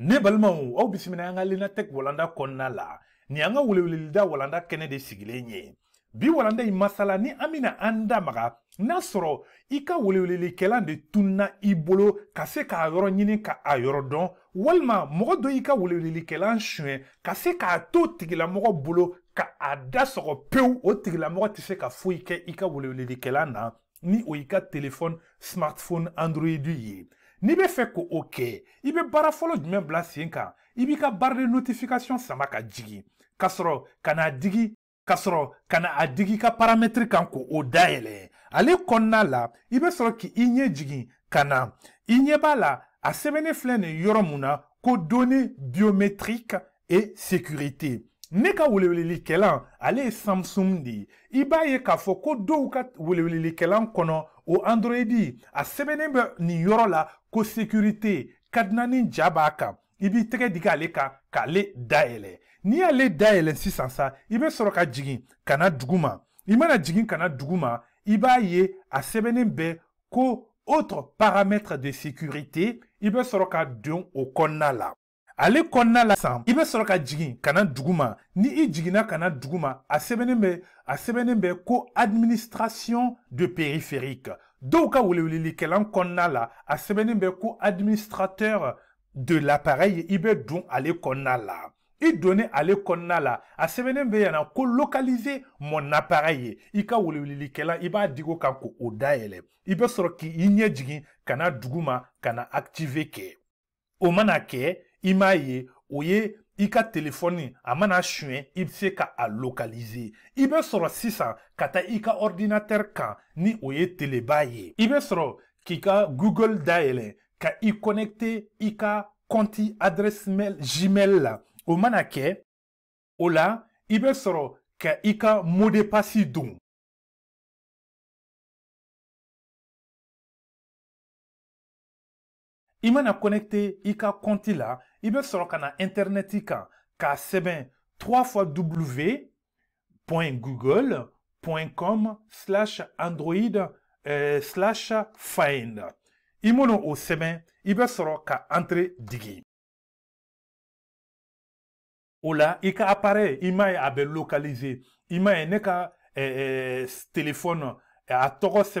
ne balimaw aw bisimina an ka lenatek walanda kɔnɔna la nin an ka welewelelida walanda kɛnɛ de sigilen ye bi walanda i masala ni an bena an da maga n'a sɔrɔ i ka welewelelikɛlan de tununa i bolo ka se k'a yɔrɔ ɲini ka a yɔrɔ dɔn walima mɔgɔ dɔ y'i ka welewelelikɛlan suɲɛ ka se k'a to tigilamɔgɔ bolo ka a da sɔgɔ pewu o tigilamɔgɔ tɛ se ka foyi kɛ i ka welewelelikɛlan na ni o y'i ka telefɔni smartphone androidi ye n'i bɛ fɛ k'o kɛ i bɛ baara fɔlɔ jumɛn bila sen kan i b'i ka baara de notification sama ka jigin ka sɔrɔ ka n'a digi ka sɔrɔ ka na a digi i ka paramɛtiri kan k'o dayɛlɛ ale kɔnɔna la i bɛ sɔrɔ k'i ɲɛ jigin ka na i ɲɛ b'a la a sɛbɛnnen filɛ nin yɔrɔ mun na ko données biométriques et sécurité ne ka welewelelikɛlan ale ye samsung de ye i b'a ye k'a fɔ ko dɔw ka welewelelikɛlan kɔnɔ o androidi a sɛbɛnnen bɛ nin yɔrɔ la ko sécurité kadinani ja b'a kan i b'i tɛgɛ digi ale kan k'ale dayɛlɛ n'i y'ale dayɛlɛ sisan sa i bɛ sɔrɔ ka jigin ka na dugu ma i mana jigin ka na dugu ma i b'a ye a sɛbɛnnen bɛ ko autre paramètre de sécurité i bɛ sɔrɔ ka don o kɔnɔna la ale kɔnɔna la san i bɛ sɔrɔ ka jigin ka na dugu ma ni i jiginna ka na dugu ma a sɛbɛnnen bɛ a sɛbɛnnen bɛ ko administration de périphérique dɔw ka welewelelikalan kɔnɔna la a sɛbɛnnen bɛ ko administrateur de l'appareil i bɛ don ale kɔnɔna la i donnen ale kɔnɔna la a sɛbɛnnen bɛ yana ko localiser mon appareil ye i ka welewelelikalan i b'a digi o kan k'o dayɛlɛ i bɛ sɔrɔ k'i ɲɛ jigin ka na dugu ma ka na activer kɛ o mana kɛ i m'a ye o ye i ka telefɔni a mana suɲɛ i be se ka a lokalize i be sɔrɔ sisan ka taa i ka ɔridinatɛri kan ni o ye teleba ye i be sɔrɔ k'i ka google dayɛlɛ ka i kɔnɛkte i ka kɔnti adrɛsi mail gmail la o mana kɛ o la i be sɔrɔ ka i ka modepasi don Imana mana connecté i ka compte la i bɛ na internet kan k'a 3 fois w slash android euh, slash find i mana o sɛbɛn i bɛ sɔrɔ ka entre digi o la i ka appareil i m'a a bɛ m'a euh, euh, téléphone a tɔgɔ c'est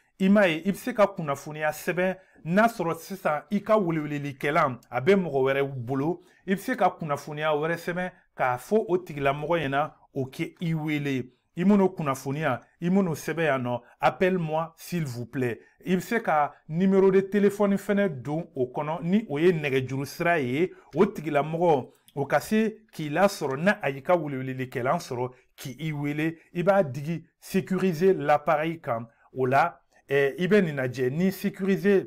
i m'a ye i bɛ se ka kunnafoniya sɛbɛn n'a sɔrɔ sisan i ka welewelelikɛla a bɛ mɔgɔ wɛrɛ bolo i bɛ se ka kunnafoniya wɛrɛ sɛbɛn k'a fɔ o tigilamɔgɔ ɲɛna o kɛ i wele i kunnafoniya i yan nɔ appelle moi s'il vous plaît i bɛ se ka numéro de téléphone fɛnɛ don o kɔnɔ ni o ye nɛgɛjuru sira ye o tigilamɔgɔ o ka se k'i n'a a y'i ka welewelelikɛlan sɔrɔ k'i wele i b'a digi sécuriser l'appareil kan o la Eh, i bɛ nin lajɛ ni sécuriser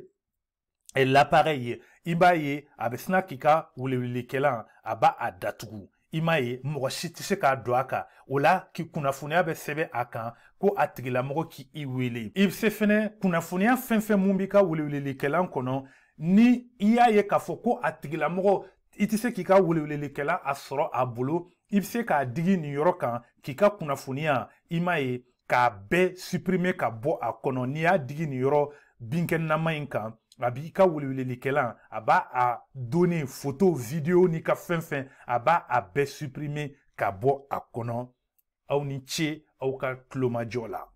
eh, l'appareil ye i b'a ye a bɛ sina k'i ka welewelekɛlan a b'a a datugu i m'a ye mɔgɔ si tɛ se k'a don a kan o la k'i kunnafoniya bɛ sɛbɛn a kan ko a tigilamɔgɔ k'i wele i bɛ se fɛnɛ kunnafoniya fɛn fɛn mun b'i ka welewelekɛlan kɔnɔ ni i y'a ye k'a fɔ ko a tigilamɔgɔ i tɛ se k'i ka welewelekɛlan a sɔrɔ a bolo i bɛ se k'a digi nin yɔrɔ kan k'i ka kunnafoniya i m'a ye k'a bɛɛ supprime ka bɔ a kɔnɔ n'i y'a digi nin yɔrɔ binkɛnɛlama in kan a b'i ka welewelekɛlan a b'a a donne foto video n'i ka fɛn fɛn a b'a a bɛɛ supprime ka bɔ a kɔnɔ aw ni ce aw ka tulomajɔ la